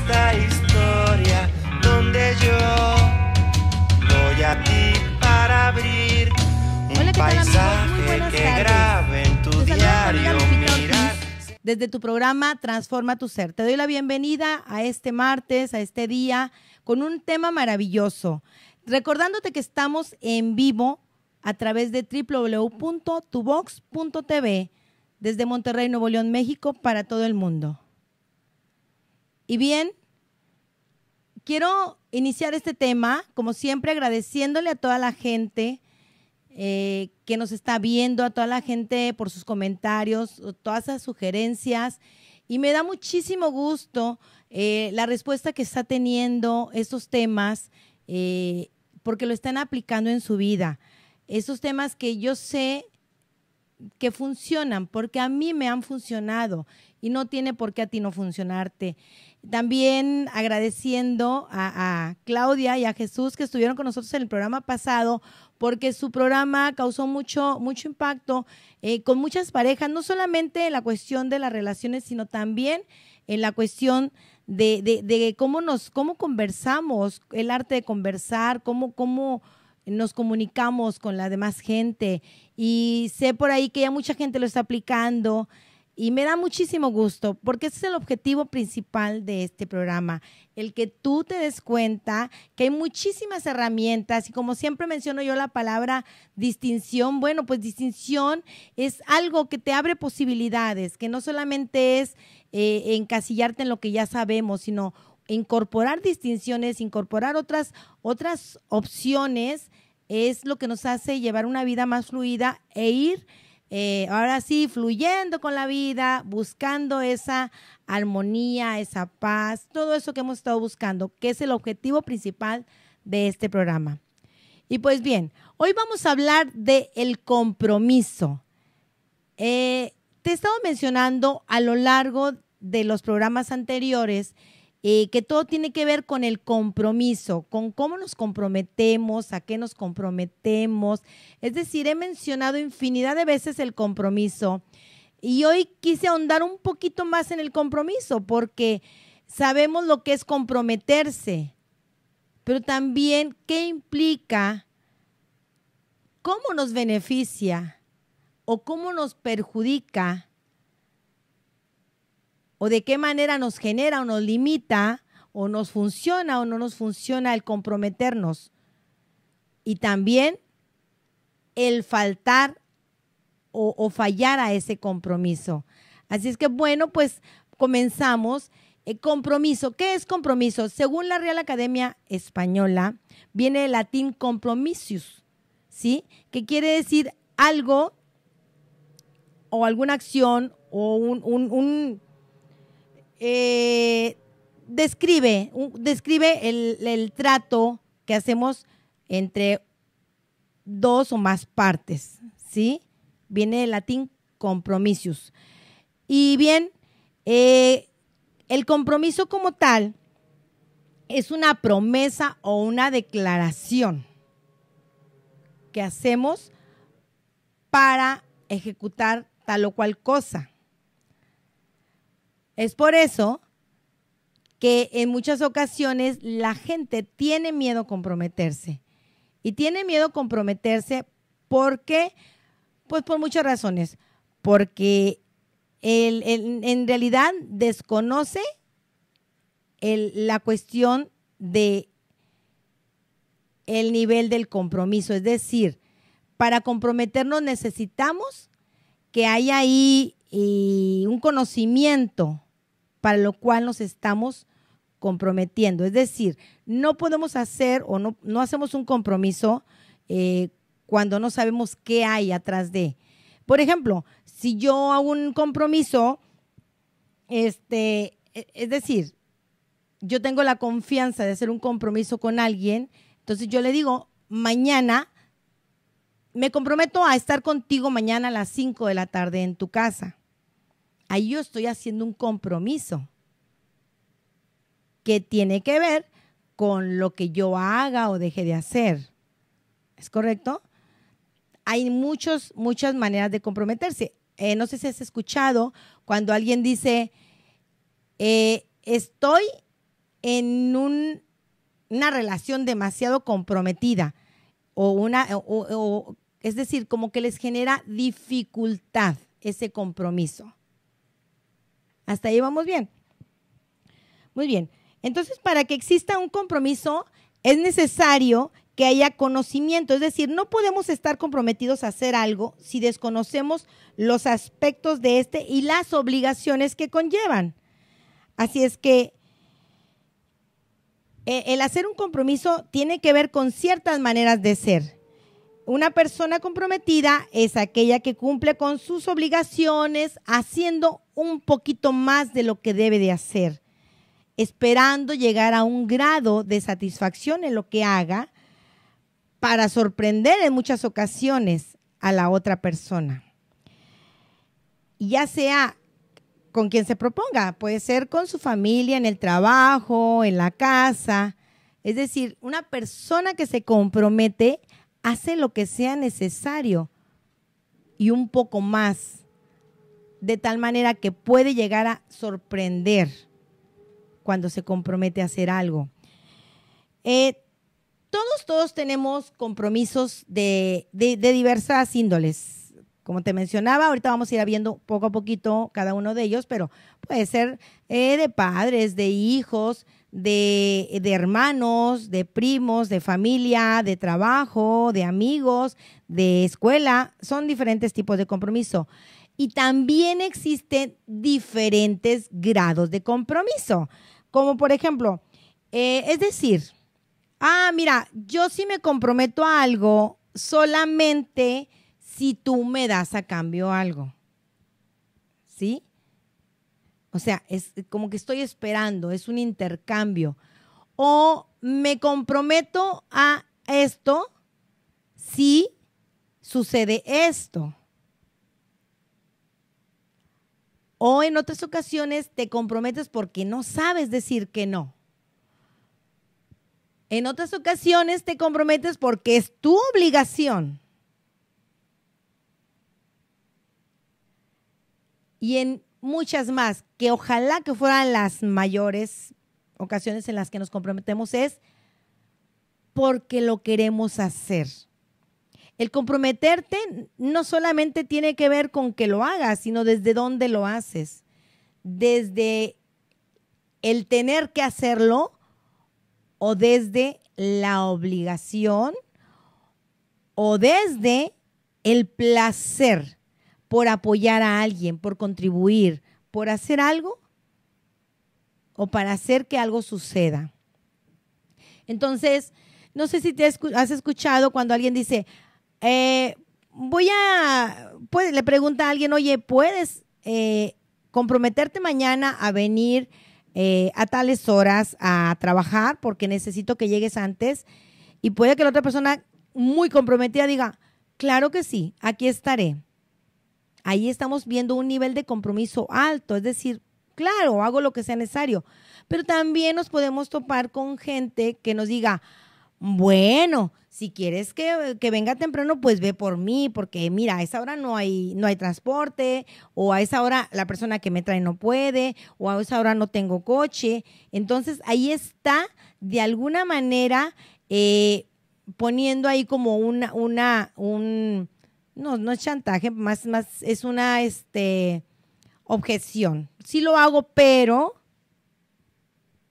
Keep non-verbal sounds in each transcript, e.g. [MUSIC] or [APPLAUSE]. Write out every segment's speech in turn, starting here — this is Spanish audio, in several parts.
esta historia donde yo voy a ti para abrir que grabe en tu diario Desde tu programa Transforma tu Ser. Te doy la bienvenida a este martes, a este día, con un tema maravilloso. Recordándote que estamos en vivo a través de www.tubox.tv desde Monterrey, Nuevo León, México, para todo el mundo. Y bien, quiero iniciar este tema, como siempre, agradeciéndole a toda la gente eh, que nos está viendo, a toda la gente por sus comentarios, todas esas sugerencias. Y me da muchísimo gusto eh, la respuesta que está teniendo estos temas, eh, porque lo están aplicando en su vida. Esos temas que yo sé que funcionan, porque a mí me han funcionado y no tiene por qué a ti no funcionarte. También agradeciendo a, Claudia y a Jesús que estuvieron con nosotros en el programa pasado, porque su programa causó mucho, mucho impacto eh, con muchas parejas, no solamente en la cuestión de las relaciones, sino también en la cuestión de, cómo nos, cómo conversamos, el arte de conversar, cómo, cómo nos comunicamos con la demás gente. Y sé por ahí que ya mucha gente lo está aplicando. Y me da muchísimo gusto, porque ese es el objetivo principal de este programa, el que tú te des cuenta que hay muchísimas herramientas y como siempre menciono yo la palabra distinción, bueno, pues distinción es algo que te abre posibilidades, que no solamente es eh, encasillarte en lo que ya sabemos, sino incorporar distinciones, incorporar otras, otras opciones, es lo que nos hace llevar una vida más fluida e ir eh, ahora sí, fluyendo con la vida, buscando esa armonía, esa paz, todo eso que hemos estado buscando, que es el objetivo principal de este programa. Y pues bien, hoy vamos a hablar de compromiso. Eh, te he estado mencionando a lo largo de los programas anteriores eh, que todo tiene que ver con el compromiso, con cómo nos comprometemos, a qué nos comprometemos. Es decir, he mencionado infinidad de veces el compromiso y hoy quise ahondar un poquito más en el compromiso porque sabemos lo que es comprometerse, pero también qué implica, cómo nos beneficia o cómo nos perjudica o de qué manera nos genera o nos limita o nos funciona o no nos funciona el comprometernos. Y también el faltar o, fallar a ese compromiso. Así es que bueno, pues comenzamos. Eh, compromiso, ¿qué es compromiso? Según la Real Academia Española, viene del latín compromisius, ¿sí? Que quiere decir algo o alguna acción o un eh, describe, describe el, trato que hacemos entre dos o más partes, ¿sí? Viene del latín compromisius. Y bien, eh, el compromiso como tal es una promesa o una declaración que hacemos para ejecutar tal o cual cosa. Es por eso que en muchas ocasiones la gente tiene miedo a comprometerse. Y tiene miedo a comprometerse porque, pues por muchas razones, porque en realidad desconoce la cuestión de el nivel del compromiso. Es decir, para comprometernos necesitamos que haya ahí eh, un conocimiento para lo cual nos estamos comprometiendo. Es decir, no podemos hacer o no, no hacemos un compromiso eh, cuando no sabemos qué hay atrás de. Por ejemplo, si yo hago un compromiso, este, e, es decir, yo tengo la confianza de hacer un compromiso con alguien, entonces yo le digo, mañana me comprometo a estar contigo mañana a las 5 de la tarde en tu casa. Ahí yo estoy haciendo un compromiso que tiene que ver con lo que yo haga o deje de hacer. ¿Es correcto? Hay muchos, muchas maneras de comprometerse. Eh, no sé si has escuchado cuando alguien dice, eh, estoy en una relación demasiado comprometida o una, o, es decir, como que les genera dificultad ese compromiso. Hasta ahí vamos bien. Muy bien. Entonces, para que exista un compromiso, es necesario que haya conocimiento. Es decir, no podemos estar comprometidos a hacer algo si desconocemos los aspectos de este y las obligaciones que conllevan. Así es que eh, el hacer un compromiso tiene que ver con ciertas maneras de ser una persona comprometida es aquella que cumple con sus obligaciones haciendo un poquito más de lo que debe de hacer, esperando llegar a un grado de satisfacción en lo que haga para sorprender en muchas ocasiones a la otra persona. Ya sea con quien se proponga, puede ser con su familia, en el trabajo, en la casa. Es decir, una persona que se compromete hace lo que sea necesario y un poco más, de tal manera que puede llegar a sorprender cuando se compromete a hacer algo. Eh, todos, todos tenemos compromisos de, diversas índoles. Como te mencionaba, ahorita vamos a ir viendo poco a poquito cada uno de ellos, pero puede ser eh, de padres, de hijos, de, hermanos, de primos, de familia, de trabajo, de amigos, de escuela. Son diferentes tipos de compromiso. Y también existen diferentes grados de compromiso. Como por ejemplo, eh, es decir, ah, mira, yo sí me comprometo a algo solamente si tú me das a cambio algo. ¿Sí? O sea, es como que estoy esperando, es un intercambio. O me comprometo a esto si sucede esto. O en otras ocasiones te comprometes porque no sabes decir que no. En otras ocasiones te comprometes porque es tu obligación. Y en muchas más, que ojalá que fueran las mayores ocasiones en las que nos comprometemos, es porque lo queremos hacer. El comprometerte no solamente tiene que ver con que lo hagas, sino desde dónde lo haces. Desde el tener que hacerlo o desde la obligación o desde el placer por apoyar a alguien, por contribuir, por hacer algo o para hacer que algo suceda. Entonces, no sé si te has escuchado cuando alguien dice, eh, voy a, pues, le pregunta a alguien, oye, ¿puedes eh, comprometerte mañana a venir eh, a tales horas a trabajar porque necesito que llegues antes? Y puede que la otra persona muy comprometida diga, claro que sí, aquí estaré. Ahí estamos viendo un nivel de compromiso alto, es decir, claro, hago lo que sea necesario, pero también nos podemos topar con gente que nos diga, bueno, si quieres que, venga temprano, pues ve por mí, porque mira, a esa hora no hay, no hay transporte, o a esa hora la persona que me trae no puede, o a esa hora no tengo coche. Entonces ahí está, de alguna manera, eh, poniendo ahí como una, una, un, no, no es chantaje, más, más es una este, objeción. Sí lo hago, pero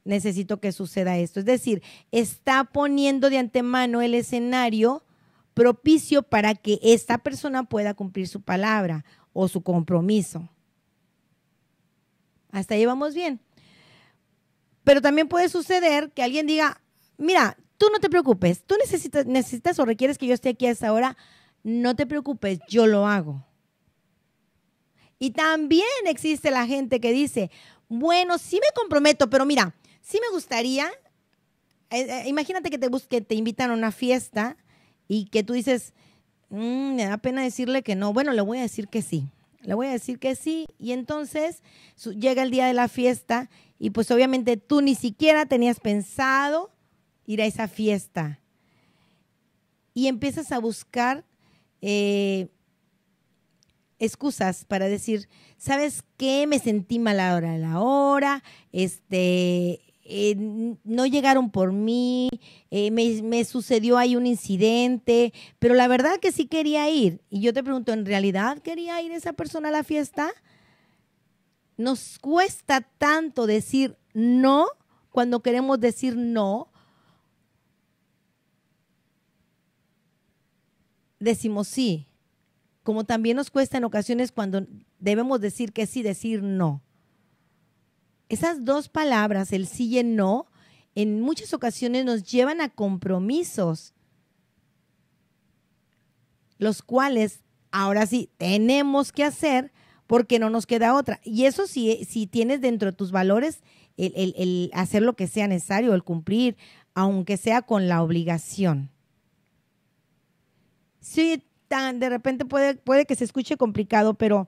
necesito que suceda esto. Es decir, está poniendo de antemano el escenario propicio para que esta persona pueda cumplir su palabra o su compromiso. Hasta ahí vamos bien. Pero también puede suceder que alguien diga, mira, tú no te preocupes, tú necesitas, necesitas o requieres que yo esté aquí a esta hora, no te preocupes, yo lo hago. Y también existe la gente que dice, bueno, sí me comprometo, pero mira, sí me gustaría, eh, eh, imagínate que te, te invitan a una fiesta y que tú dices, mm, me da pena decirle que no, bueno, le voy a decir que sí, le voy a decir que sí, y entonces llega el día de la fiesta y pues obviamente tú ni siquiera tenías pensado ir a esa fiesta. Y empiezas a buscar eh, excusas para decir, ¿sabes qué? Me sentí mal ahora la hora, este, eh, no llegaron por mí, eh, me, me, sucedió ahí un incidente, pero la verdad que sí quería ir. Y yo te pregunto, ¿en realidad quería ir esa persona a la fiesta? Nos cuesta tanto decir no cuando queremos decir no decimos sí, como también nos cuesta en ocasiones cuando debemos decir que sí, decir no. Esas dos palabras, el sí y el no, en muchas ocasiones nos llevan a compromisos, los cuales ahora sí tenemos que hacer porque no nos queda otra. Y eso sí, si tienes dentro de tus valores el, el hacer lo que sea necesario, el cumplir, aunque sea con la obligación sí, tan, de repente puede, que se escuche complicado, pero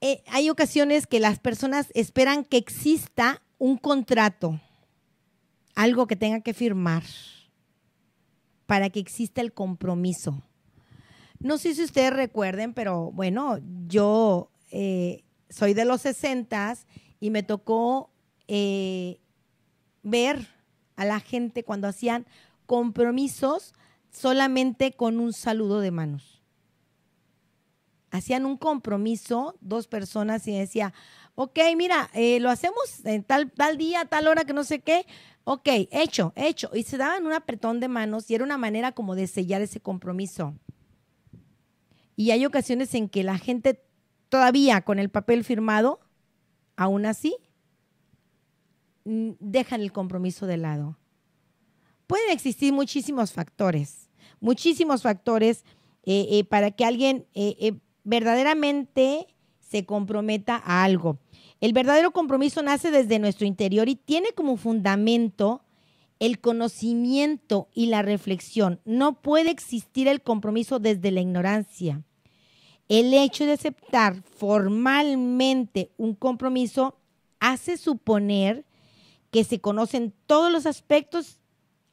eh, hay ocasiones que las personas esperan que exista un contrato, algo que tenga que firmar para que exista el compromiso. No sé si ustedes recuerden, pero bueno, yo eh, soy de los 60 y me tocó eh, ver a la gente cuando hacían compromisos solamente con un saludo de manos. Hacían un compromiso dos personas y decía, ok, mira, eh, lo hacemos en tal, tal día, tal hora, que no sé qué. Ok, hecho, hecho. Y se daban un apretón de manos y era una manera como de sellar ese compromiso. Y hay ocasiones en que la gente todavía con el papel firmado, aún así, mm, dejan el compromiso de lado. Pueden existir muchísimos factores muchísimos factores eh, eh, para que alguien eh, verdaderamente se comprometa a algo. El verdadero compromiso nace desde nuestro interior y tiene como fundamento el conocimiento y la reflexión. No puede existir el compromiso desde la ignorancia. El hecho de aceptar formalmente un compromiso hace suponer que se conocen todos los aspectos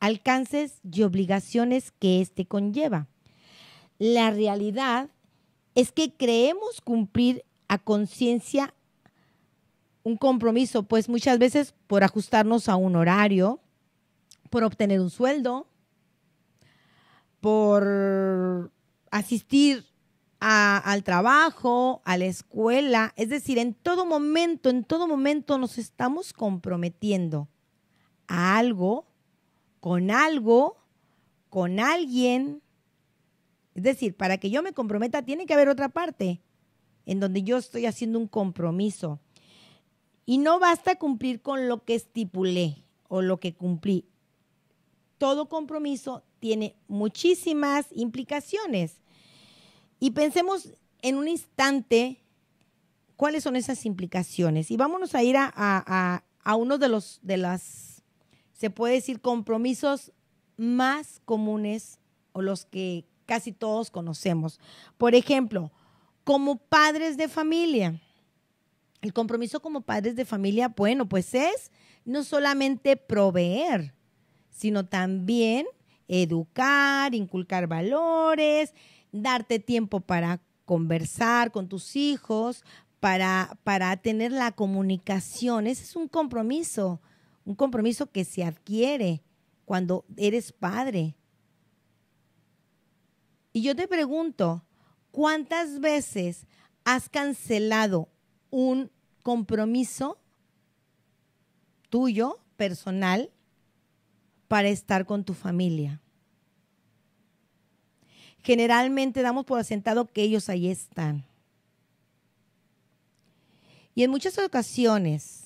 alcances y obligaciones que éste conlleva. La realidad es que creemos cumplir a conciencia un compromiso, pues muchas veces por ajustarnos a un horario, por obtener un sueldo, por asistir al trabajo, a la escuela, es decir, en todo momento, en todo momento nos estamos comprometiendo a algo con algo, con alguien. Es decir, para que yo me comprometa tiene que haber otra parte en donde yo estoy haciendo un compromiso. Y no basta cumplir con lo que estipulé o lo que cumplí. Todo compromiso tiene muchísimas implicaciones. Y pensemos en un instante cuáles son esas implicaciones. Y vámonos a ir a, a, a, uno de los de las se puede decir, compromisos más comunes o los que casi todos conocemos. Por ejemplo, como padres de familia. El compromiso como padres de familia, bueno, pues es no solamente proveer, sino también educar, inculcar valores, darte tiempo para conversar con tus hijos, para, para tener la comunicación. Ese es un compromiso un compromiso que se adquiere cuando eres padre. Y yo te pregunto, ¿cuántas veces has cancelado un compromiso tuyo, personal, para estar con tu familia? Generalmente damos por asentado que ellos ahí están. Y en muchas ocasiones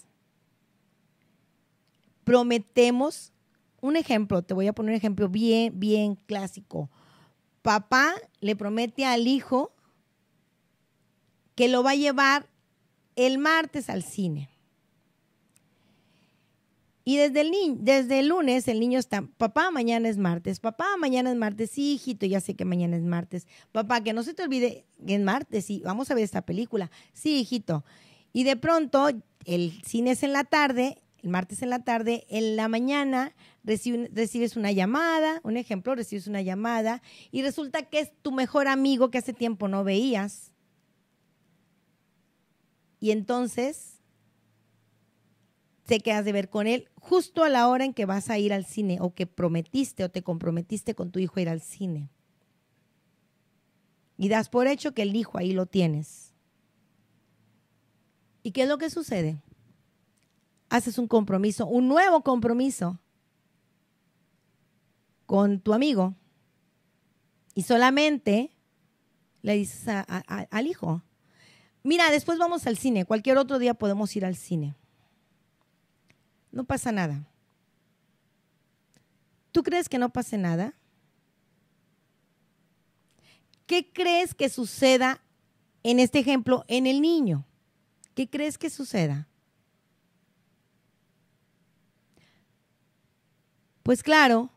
prometemos, un ejemplo, te voy a poner un ejemplo bien, bien clásico. Papá le promete al hijo que lo va a llevar el martes al cine. Y desde el, desde el lunes el niño está, papá, mañana es martes, papá, mañana es martes, sí, hijito, ya sé que mañana es martes, papá, que no se te olvide que es martes, sí, vamos a ver esta película, sí, hijito. Y de pronto el cine es en la tarde martes en la tarde, en la mañana recibes una llamada, un ejemplo, recibes una llamada y resulta que es tu mejor amigo que hace tiempo no veías. Y entonces te quedas de ver con él justo a la hora en que vas a ir al cine o que prometiste o te comprometiste con tu hijo a ir al cine. Y das por hecho que el hijo ahí lo tienes. ¿Y qué es lo que sucede? haces un compromiso, un nuevo compromiso con tu amigo y solamente le dices al hijo, mira, después vamos al cine, cualquier otro día podemos ir al cine. No pasa nada. ¿Tú crees que no pase nada? ¿Qué crees que suceda en este ejemplo en el niño? ¿Qué crees que suceda? Pues claro,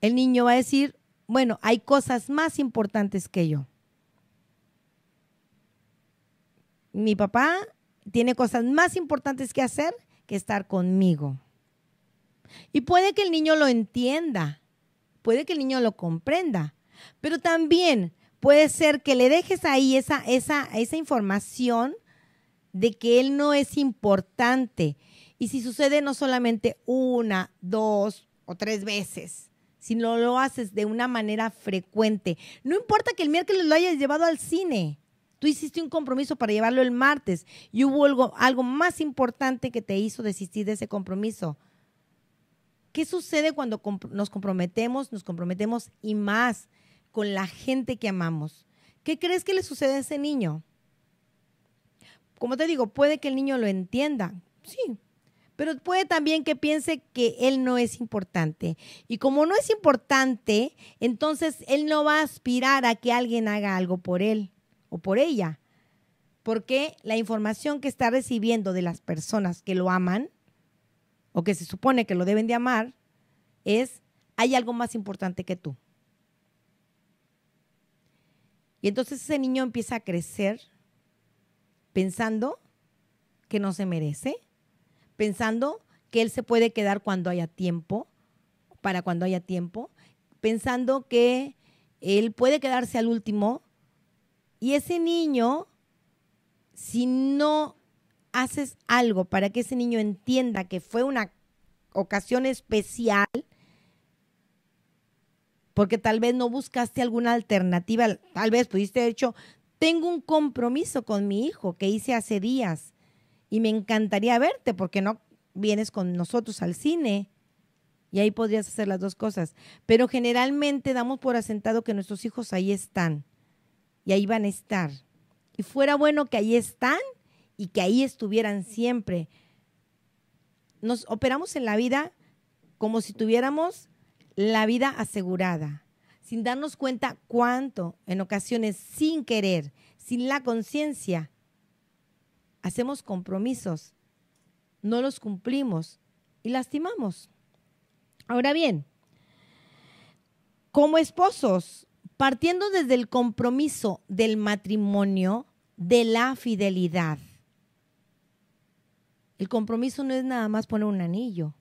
el niño va a decir, bueno, hay cosas más importantes que yo. Mi papá tiene cosas más importantes que hacer que estar conmigo. Y puede que el niño lo entienda, puede que el niño lo comprenda, pero también puede ser que le dejes ahí esa, esa, información de que él no es importante. Y si sucede no solamente una, dos, o tres veces, si no lo haces de una manera frecuente. No importa que el miércoles lo hayas llevado al cine. Tú hiciste un compromiso para llevarlo el martes y hubo algo, más importante que te hizo desistir de ese compromiso. ¿Qué sucede cuando nos comprometemos, nos comprometemos y más con la gente que amamos? ¿Qué crees que le sucede a ese niño? Como te digo, puede que el niño lo entienda. Sí, pero puede también que piense que él no es importante. Y como no es importante, entonces él no va a aspirar a que alguien haga algo por él o por ella. Porque la información que está recibiendo de las personas que lo aman o que se supone que lo deben de amar es, hay algo más importante que tú. Y entonces ese niño empieza a crecer pensando que no se merece, pensando que él se puede quedar cuando haya tiempo, para cuando haya tiempo, pensando que él puede quedarse al último y ese niño, si no haces algo para que ese niño entienda que fue una ocasión especial, porque tal vez no buscaste alguna alternativa, tal vez pudiste haber hecho, tengo un compromiso con mi hijo que hice hace días y me encantaría verte porque no vienes con nosotros al cine. Y ahí podrías hacer las dos cosas. Pero generalmente damos por asentado que nuestros hijos ahí están. Y ahí van a estar. Y fuera bueno que ahí están y que ahí estuvieran siempre. Nos operamos en la vida como si tuviéramos la vida asegurada, sin darnos cuenta cuánto, en ocasiones sin querer, sin la conciencia, hacemos compromisos, no los cumplimos y lastimamos. Ahora bien, como esposos, partiendo desde el compromiso del matrimonio, de la fidelidad. El compromiso no es nada más poner un anillo.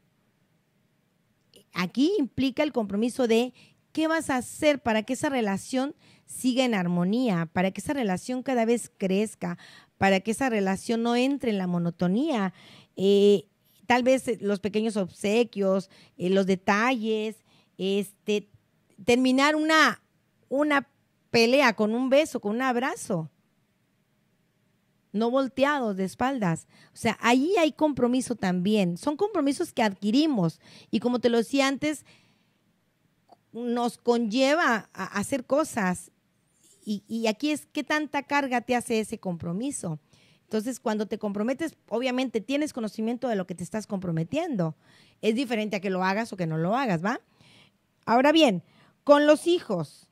Aquí implica el compromiso de qué vas a hacer para que esa relación siga en armonía, para que esa relación cada vez crezca, para que esa relación no entre en la monotonía. Eh, tal vez eh, los pequeños obsequios, eh, los detalles, este, terminar una, una pelea con un beso, con un abrazo, no volteados de espaldas. O sea, ahí hay compromiso también. Son compromisos que adquirimos. Y como te lo decía antes, nos conlleva a hacer cosas y, aquí es qué tanta carga te hace ese compromiso. Entonces, cuando te comprometes, obviamente tienes conocimiento de lo que te estás comprometiendo. Es diferente a que lo hagas o que no lo hagas, ¿va? Ahora bien, con los hijos,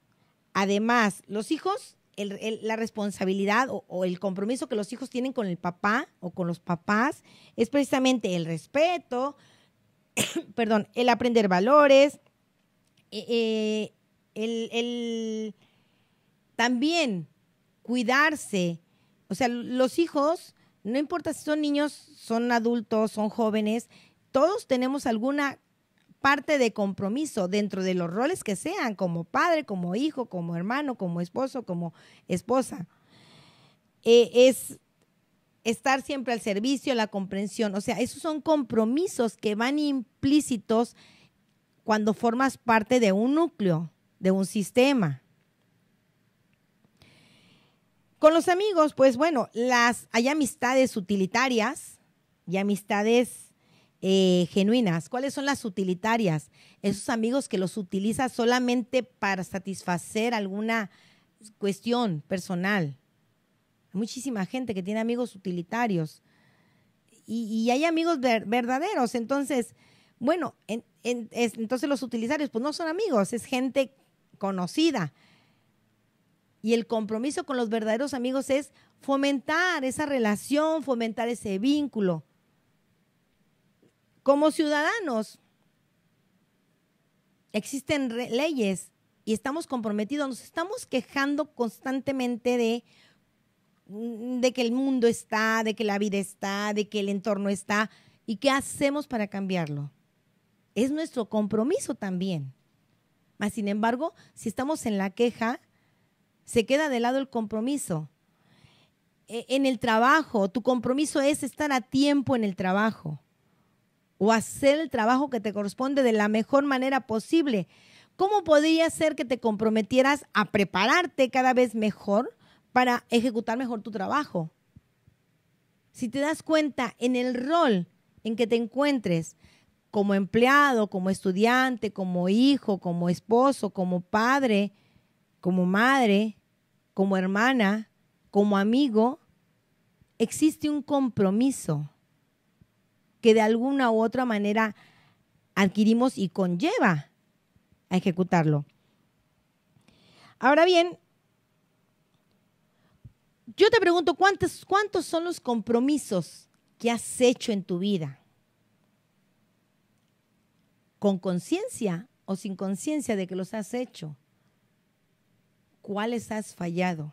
además, los hijos, la responsabilidad o, el compromiso que los hijos tienen con el papá o con los papás es precisamente el respeto, [COUGHS] perdón, el aprender valores, eh, eh, el también cuidarse. O sea, los hijos, no importa si son niños, son adultos, son jóvenes, todos tenemos alguna parte de compromiso dentro de los roles que sean, como padre, como hijo, como hermano, como esposo, como esposa. E, es estar siempre al servicio, la comprensión. O sea, esos son compromisos que van implícitos cuando formas parte de un núcleo, de un sistema. Con los amigos, pues bueno, las, hay amistades utilitarias y amistades eh, genuinas. ¿Cuáles son las utilitarias? Esos amigos que los utiliza solamente para satisfacer alguna cuestión personal. Hay muchísima gente que tiene amigos utilitarios y, hay amigos verdaderos. Entonces, bueno, entonces los utilitarios pues no son amigos, es gente conocida y el compromiso con los verdaderos amigos es fomentar esa relación, fomentar ese vínculo. Como ciudadanos, existen leyes y estamos comprometidos, nos estamos quejando constantemente de, mm, de que el mundo está, de que la vida está, de que el entorno está. ¿Y qué hacemos para cambiarlo? Es nuestro compromiso también. Mas, sin embargo, si estamos en la queja, se queda de lado el compromiso. E, en el trabajo, tu compromiso es estar a tiempo en el trabajo o hacer el trabajo que te corresponde de la mejor manera posible. ¿Cómo podría ser que te comprometieras a prepararte cada vez mejor para ejecutar mejor tu trabajo? Si te das cuenta en el rol en que te encuentres, como empleado, como estudiante, como hijo, como esposo, como padre, como madre, como hermana, como amigo, existe un compromiso que de alguna u otra manera adquirimos y conlleva a ejecutarlo. Ahora bien, yo te pregunto, ¿cuántos, ¿cuántos son los compromisos que has hecho en tu vida? ¿Con conciencia o sin conciencia de que los has hecho? ¿Cuáles has fallado?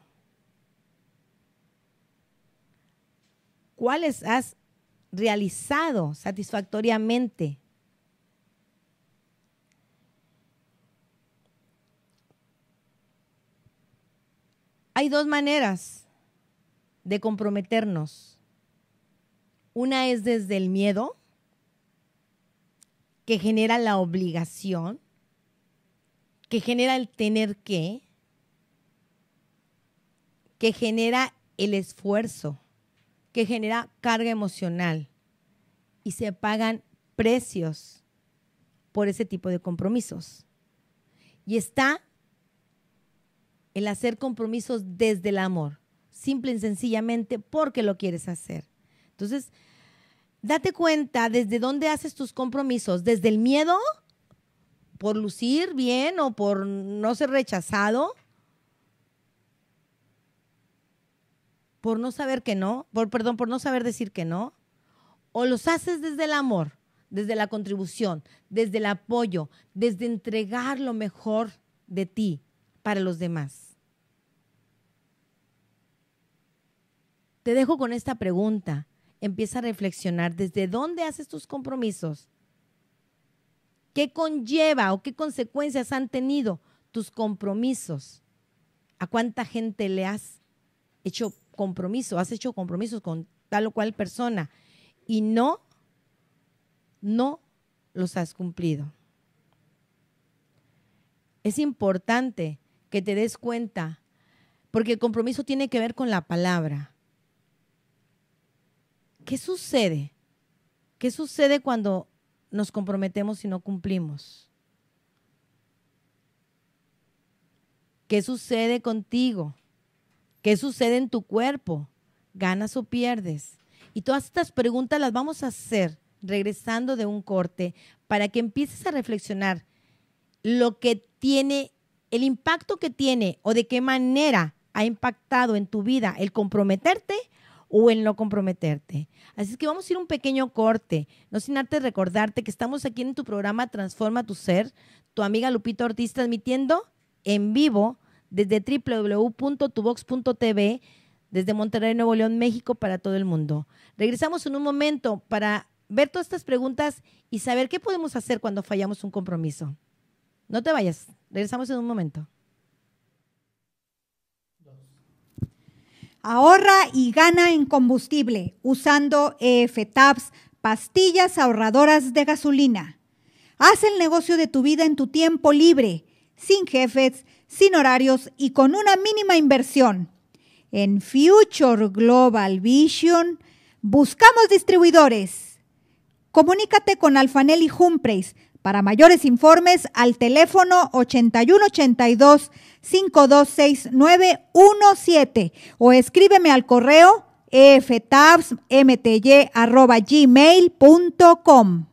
¿Cuáles has realizado satisfactoriamente? Hay dos maneras de comprometernos. Una es desde el miedo, que genera la obligación, que genera el tener que, que genera el esfuerzo, que genera carga emocional y se pagan precios por ese tipo de compromisos. Y está el hacer compromisos desde el amor, simple y sencillamente porque lo quieres hacer. Entonces, date cuenta desde dónde haces tus compromisos, desde el miedo por lucir bien o por no ser rechazado, por no saber que no, por, perdón, por no saber decir que no, o los haces desde el amor, desde la contribución, desde el apoyo, desde entregar lo mejor de ti para los demás. Te dejo con esta pregunta. Empieza a reflexionar desde dónde haces tus compromisos. ¿Qué conlleva o qué consecuencias han tenido tus compromisos? ¿A cuánta gente le has hecho compromiso, has hecho compromisos con tal o cual persona y no, no los has cumplido. Es importante que te des cuenta, porque el compromiso tiene que ver con la palabra. ¿Qué sucede? ¿Qué sucede cuando nos comprometemos y no cumplimos? ¿Qué sucede contigo? ¿Qué sucede en tu cuerpo? ¿Ganas o pierdes? Y todas estas preguntas las vamos a hacer regresando de un corte para que empieces a reflexionar lo que tiene, el impacto que tiene o de qué manera ha impactado en tu vida el comprometerte o el no comprometerte. Así es que vamos a ir un pequeño corte, no sin antes recordarte que estamos aquí en tu programa Transforma tu Ser, tu amiga Lupita Ortiz transmitiendo en vivo desde www.tubox.tv, desde Monterrey, Nuevo León, México, para todo el mundo. Regresamos en un momento para ver todas estas preguntas y saber qué podemos hacer cuando fallamos un compromiso. No te vayas, regresamos en un momento. Ahorra y gana en combustible usando EFTAPS, pastillas ahorradoras de gasolina. Haz el negocio de tu vida en tu tiempo libre, sin jefes, sin horarios y con una mínima inversión. En Future Global Vision buscamos distribuidores. Comunícate con Alfanelli Humphreys para mayores informes al teléfono 8182 526917 o escríbeme al correo eftabsmty.gmail.com.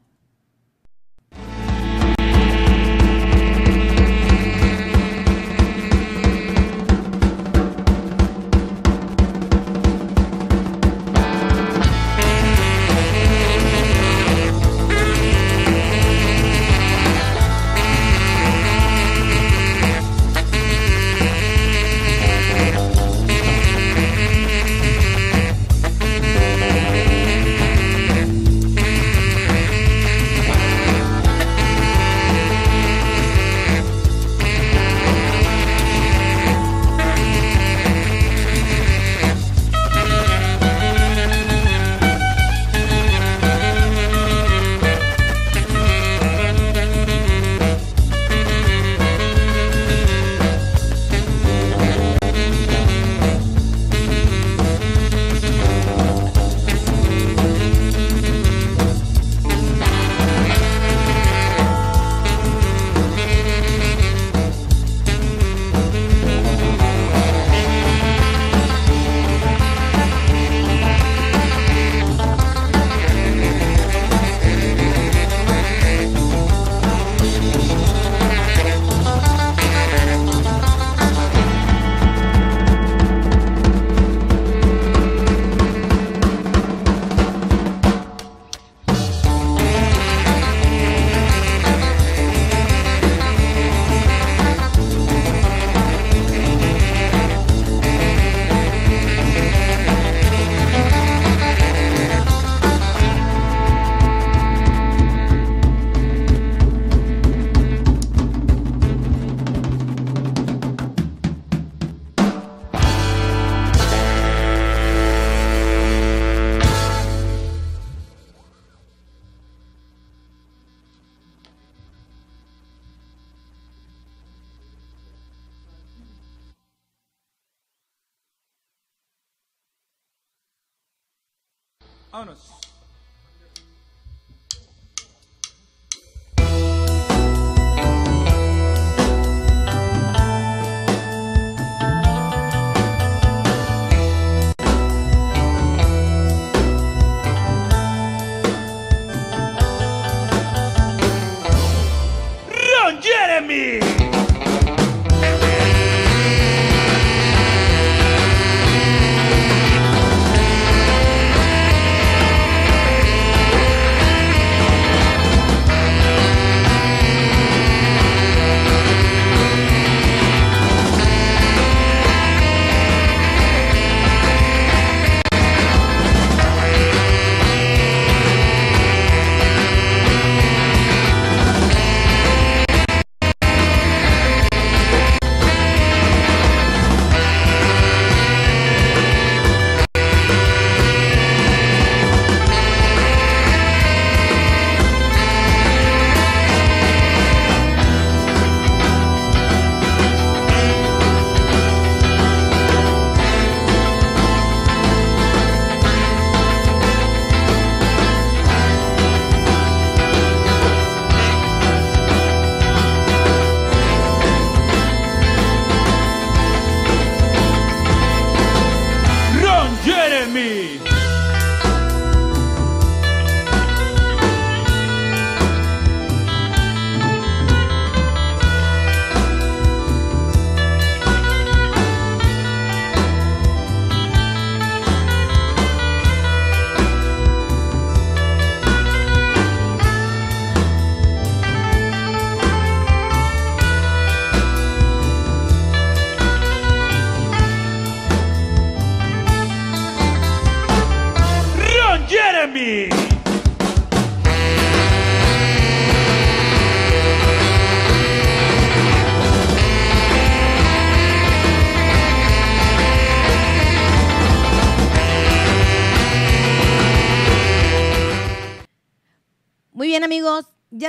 Vámonos.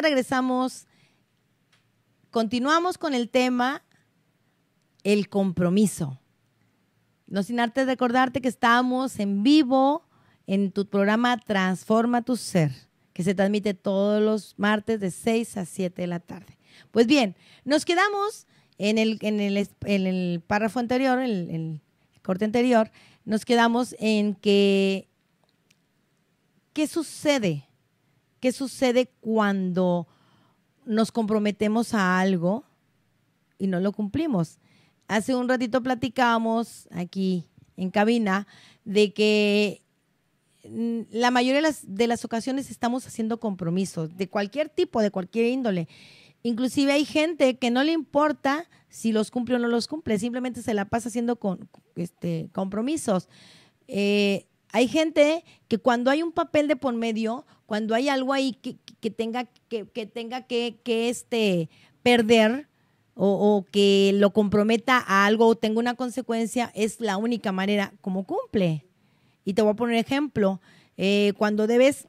regresamos. Continuamos con el tema, el compromiso. No sin antes recordarte que estamos en vivo en tu programa Transforma tu Ser, que se transmite todos los martes de 6 a 7 de la tarde. Pues bien, nos quedamos en el, el párrafo anterior, en el corte anterior, nos quedamos en que, ¿qué sucede ¿Qué sucede cuando nos comprometemos a algo y no lo cumplimos? Hace un ratito platicábamos aquí en cabina de que la mayoría de las, ocasiones estamos haciendo compromisos de cualquier tipo, de cualquier índole. Inclusive hay gente que no le importa si los cumple o no los cumple, simplemente se la pasa haciendo con, este, compromisos. Eh, hay gente que cuando hay un papel de por medio, cuando hay algo ahí que, tenga que, tenga que, este, perder o, que lo comprometa a algo o tenga una consecuencia, es la única manera como cumple. Y te voy a poner un ejemplo. Eh, cuando debes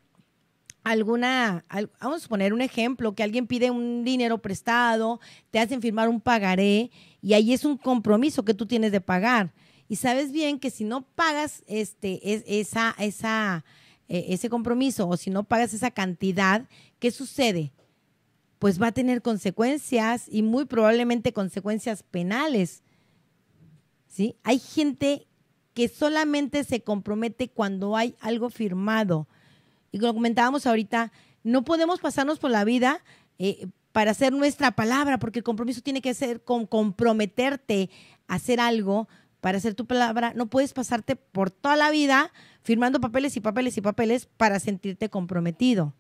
alguna, vamos a poner un ejemplo, que alguien pide un dinero prestado, te hacen firmar un pagaré y ahí es un compromiso que tú tienes de pagar y sabes bien que si no pagas este, es, esa, esa, eh, ese compromiso o si no pagas esa cantidad, ¿qué sucede? Pues va a tener consecuencias y muy probablemente consecuencias penales. ¿Sí? Hay gente que solamente se compromete cuando hay algo firmado. Y como comentábamos ahorita, no podemos pasarnos por la vida eh, para hacer nuestra palabra, porque el compromiso tiene que ser con comprometerte a hacer algo para hacer tu palabra, no puedes pasarte por toda la vida firmando papeles y papeles y papeles para sentirte comprometido.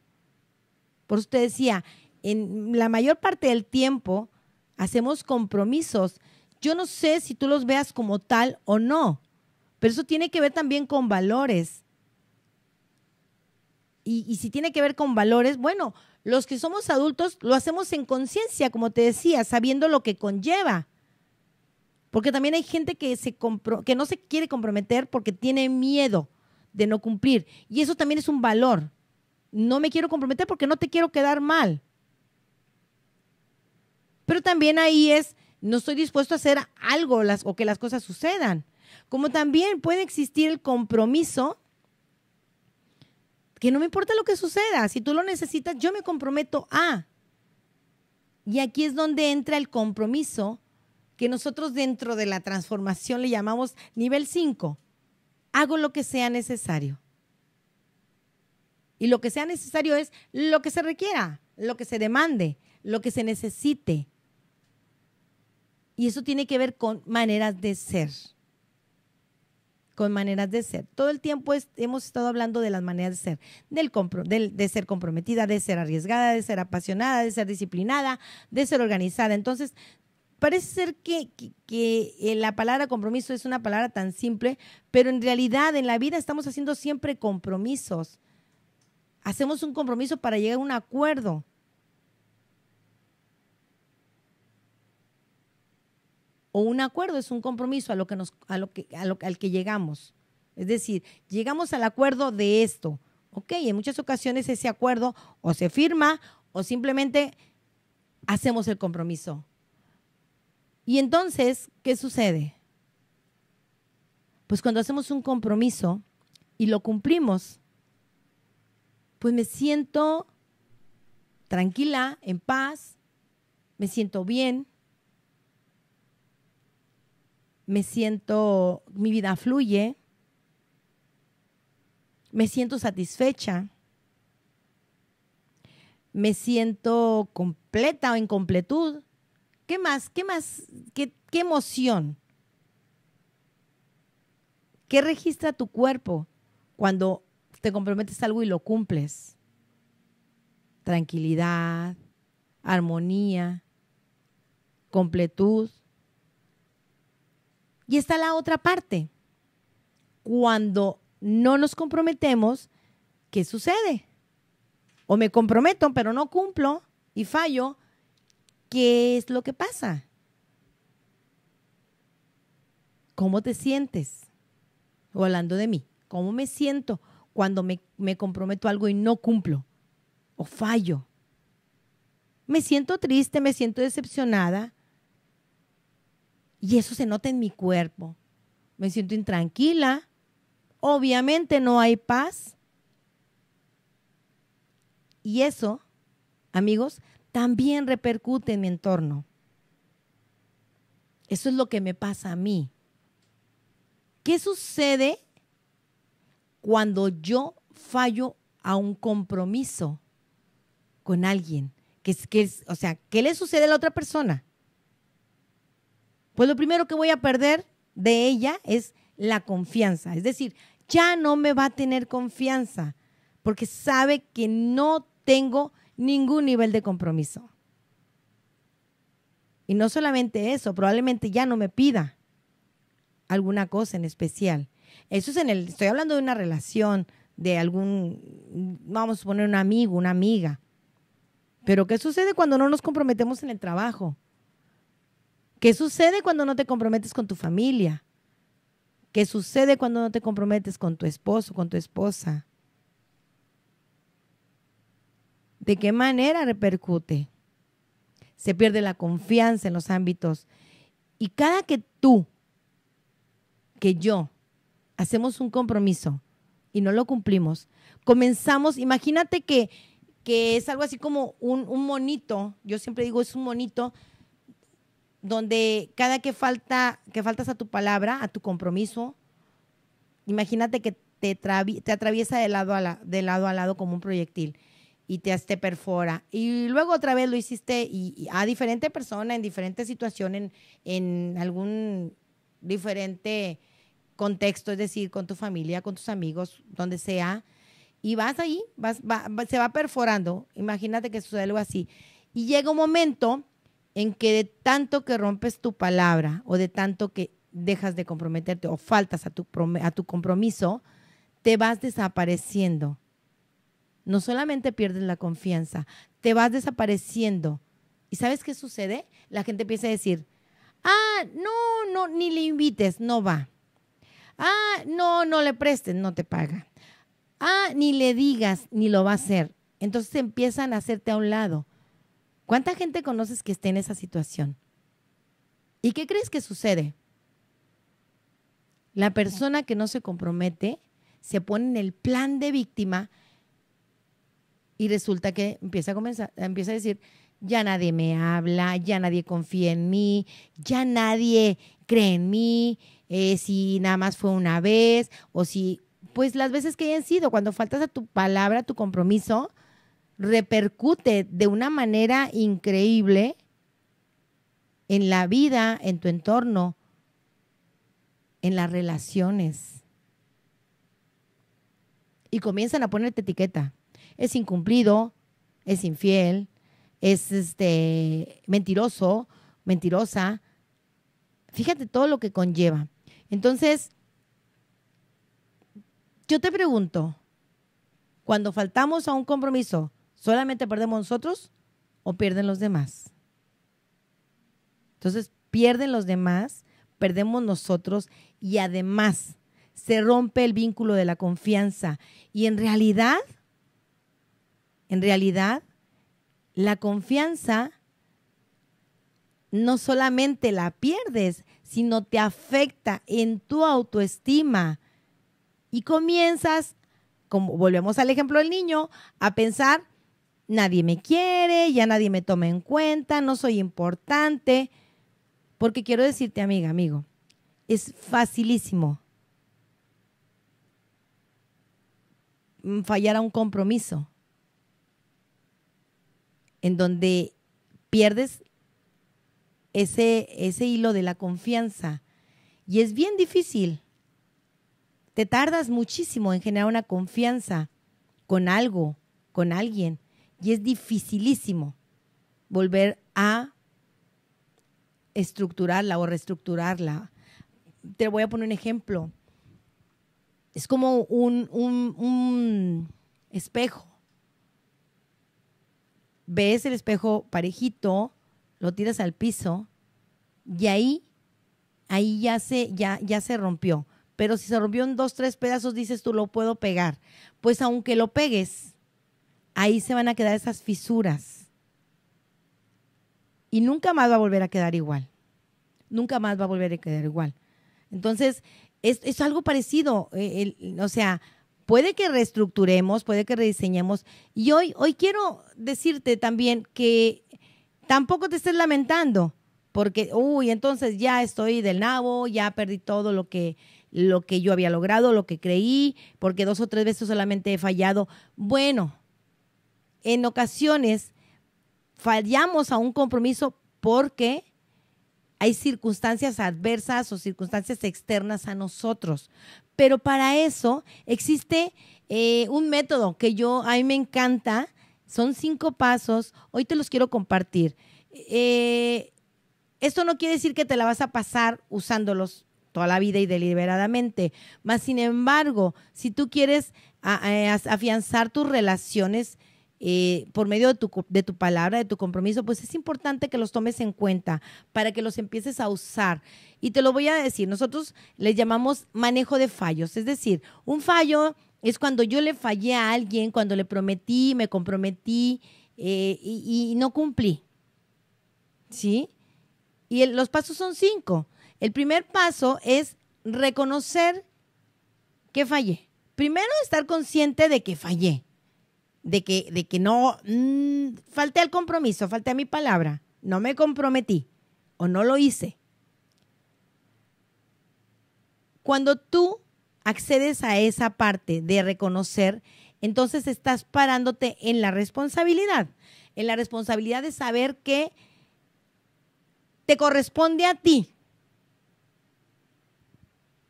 Por eso te decía, en la mayor parte del tiempo hacemos compromisos. Yo no sé si tú los veas como tal o no, pero eso tiene que ver también con valores. Y, y si tiene que ver con valores, bueno, los que somos adultos lo hacemos en conciencia, como te decía, sabiendo lo que conlleva. Porque también hay gente que, se que no se quiere comprometer porque tiene miedo de no cumplir. Y eso también es un valor. No me quiero comprometer porque no te quiero quedar mal. Pero también ahí es, no estoy dispuesto a hacer algo o que las cosas sucedan. Como también puede existir el compromiso, que no me importa lo que suceda, si tú lo necesitas, yo me comprometo a. Y aquí es donde entra el compromiso que nosotros dentro de la transformación le llamamos nivel 5. Hago lo que sea necesario. Y lo que sea necesario es lo que se requiera, lo que se demande, lo que se necesite. Y eso tiene que ver con maneras de ser. Con maneras de ser. Todo el tiempo hemos estado hablando de las maneras de ser. Del, del de ser comprometida, de ser arriesgada, de ser apasionada, de ser disciplinada, de ser organizada. Entonces, parece ser que, eh, la palabra compromiso es una palabra tan simple, pero en realidad en la vida estamos haciendo siempre compromisos. Hacemos un compromiso para llegar a un acuerdo. O un acuerdo es un compromiso a lo que nos, lo que, al que llegamos. Es decir, llegamos al acuerdo de esto. Ok, en muchas ocasiones ese acuerdo o se firma o simplemente hacemos el compromiso y entonces, ¿qué sucede? Pues cuando hacemos un compromiso y lo cumplimos, pues me siento tranquila, en paz, me siento bien, me siento, mi vida fluye, me siento satisfecha, me siento completa o en completud. ¿Qué más? ¿Qué más? ¿Qué, emoción? ¿Qué registra tu cuerpo cuando te comprometes algo y lo cumples? Tranquilidad, armonía, completud. Y está la otra parte. Cuando no nos comprometemos, ¿qué sucede? O me comprometo, pero no cumplo y fallo, ¿qué es lo que pasa? ¿Cómo te sientes? O hablando de mí, ¿cómo me siento cuando me, comprometo algo y no cumplo o fallo? Me siento triste, me siento decepcionada y eso se nota en mi cuerpo. Me siento intranquila, obviamente no hay paz. Y eso, amigos, también repercute en mi entorno. Eso es lo que me pasa a mí. ¿Qué sucede cuando yo fallo a un compromiso con alguien? ¿Qué, o sea, ¿qué le sucede a la otra persona? Pues lo primero que voy a perder de ella es la confianza. Es decir, ya no me va a tener confianza porque sabe que no tengo ningún nivel de compromiso. Y no solamente eso, probablemente ya no me pida alguna cosa en especial. Eso es en el, estoy hablando de una relación, de algún, vamos a poner un amigo, una amiga. Pero ¿qué sucede cuando no nos comprometemos en el trabajo? ¿Qué sucede cuando no te comprometes con tu familia? ¿Qué sucede cuando no te comprometes con tu esposo, con tu esposa? ¿De qué manera repercute? Se pierde la confianza en los ámbitos. Y cada que tú, que yo, hacemos un compromiso y no lo cumplimos, comenzamos, imagínate que, es algo así como un, monito, yo siempre digo es un monito, donde cada que falta que faltas a tu palabra, a tu compromiso, imagínate que te, te atraviesa de lado a de lado a lado como un proyectil y te, perfora. Y luego otra vez lo hiciste a diferente persona, en diferente situación, en, algún diferente contexto, es decir, con tu familia, con tus amigos, donde sea, y vas ahí, vas, se va perforando. Imagínate que sucede algo así. Y llega un momento en que de tanto que rompes tu palabra o de tanto que dejas de comprometerte o faltas a tu, a tu compromiso, te vas desapareciendo no solamente pierdes la confianza, te vas desapareciendo. ¿Y sabes qué sucede? La gente empieza a decir, ah, no, no, ni le invites, no va. Ah, no, no le prestes, no te paga. Ah, ni le digas, ni lo va a hacer. Entonces empiezan a hacerte a un lado. ¿Cuánta gente conoces que esté en esa situación? ¿Y qué crees que sucede? La persona que no se compromete se pone en el plan de víctima y resulta que empieza a, comenzar, empieza a decir, ya nadie me habla, ya nadie confía en mí, ya nadie cree en mí, eh, si nada más fue una vez o si, pues las veces que hayan sido, cuando faltas a tu palabra, a tu compromiso, repercute de una manera increíble en la vida, en tu entorno, en las relaciones. Y comienzan a ponerte etiqueta es incumplido, es infiel, es este mentiroso, mentirosa. Fíjate todo lo que conlleva. Entonces, yo te pregunto, cuando faltamos a un compromiso, ¿solamente perdemos nosotros o pierden los demás? Entonces, pierden los demás, perdemos nosotros y además se rompe el vínculo de la confianza. Y en realidad, en realidad, la confianza no solamente la pierdes, sino te afecta en tu autoestima. Y comienzas, como volvemos al ejemplo del niño, a pensar, nadie me quiere, ya nadie me toma en cuenta, no soy importante. Porque quiero decirte, amiga, amigo, es facilísimo fallar a un compromiso en donde pierdes ese, ese hilo de la confianza. Y es bien difícil. Te tardas muchísimo en generar una confianza con algo, con alguien. Y es dificilísimo volver a estructurarla o reestructurarla. Te voy a poner un ejemplo. Es como un espejo ves el espejo parejito, lo tiras al piso y ahí, ahí ya se, ya, ya se rompió. Pero si se rompió en dos, tres pedazos, dices tú, lo puedo pegar. Pues aunque lo pegues, ahí se van a quedar esas fisuras. Y nunca más va a volver a quedar igual. Nunca más va a volver a quedar igual. Entonces, es, algo parecido. Eh, o sea, puede que reestructuremos, puede que rediseñemos. Y hoy, hoy quiero decirte también que tampoco te estés lamentando, porque, uy, entonces ya estoy del nabo, ya perdí todo lo que, lo que yo había logrado, lo que creí, porque dos o tres veces solamente he fallado. Bueno, en ocasiones fallamos a un compromiso porque hay circunstancias adversas o circunstancias externas a nosotros. Pero para eso existe eh, un método que yo, a mí me encanta, son cinco pasos, hoy te los quiero compartir. Eh, esto no quiere decir que te la vas a pasar usándolos toda la vida y deliberadamente, más sin embargo, si tú quieres afianzar tus relaciones, eh, por medio de tu, palabra, de tu compromiso, pues es importante que los tomes en cuenta para que los empieces a usar. Y te lo voy a decir, nosotros les llamamos manejo de fallos, es decir, un fallo es cuando yo le fallé a alguien, cuando le prometí, me comprometí eh, y, no cumplí. ¿Sí? Y los pasos son cinco. El primer paso es reconocer que fallé. Primero, estar consciente de que fallé de que, de que no mm, falté al compromiso, falté a mi palabra, no me comprometí o no lo hice. Cuando tú accedes a esa parte de reconocer, entonces estás parándote en la responsabilidad, en la responsabilidad de saber que te corresponde a ti